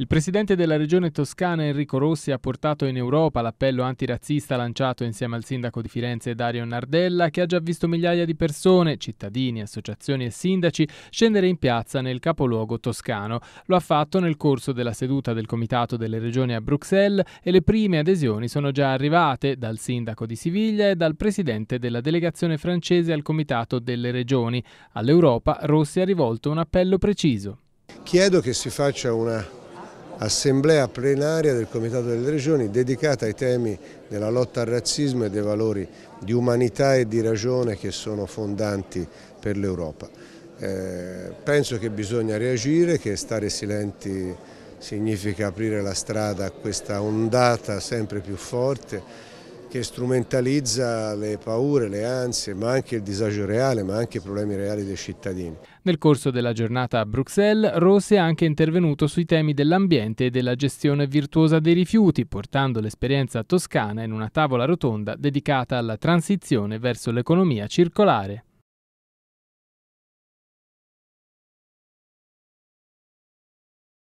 Il presidente della regione toscana Enrico Rossi ha portato in Europa l'appello antirazzista lanciato insieme al sindaco di Firenze Dario Nardella che ha già visto migliaia di persone, cittadini, associazioni e sindaci scendere in piazza nel capoluogo toscano. Lo ha fatto nel corso della seduta del Comitato delle Regioni a Bruxelles e le prime adesioni sono già arrivate dal sindaco di Siviglia e dal presidente della delegazione francese al Comitato delle Regioni. All'Europa Rossi ha rivolto un appello preciso. Chiedo che si faccia una assemblea plenaria del Comitato delle Regioni dedicata ai temi della lotta al razzismo e dei valori di umanità e di ragione che sono fondanti per l'Europa. Eh, penso che bisogna reagire, che stare silenti significa aprire la strada a questa ondata sempre più forte che strumentalizza le paure, le ansie, ma anche il disagio reale, ma anche i problemi reali dei cittadini. Nel corso della giornata a Bruxelles, Rossi è anche intervenuto sui temi dell'ambiente e della gestione virtuosa dei rifiuti, portando l'esperienza toscana in una tavola rotonda dedicata alla transizione verso l'economia circolare.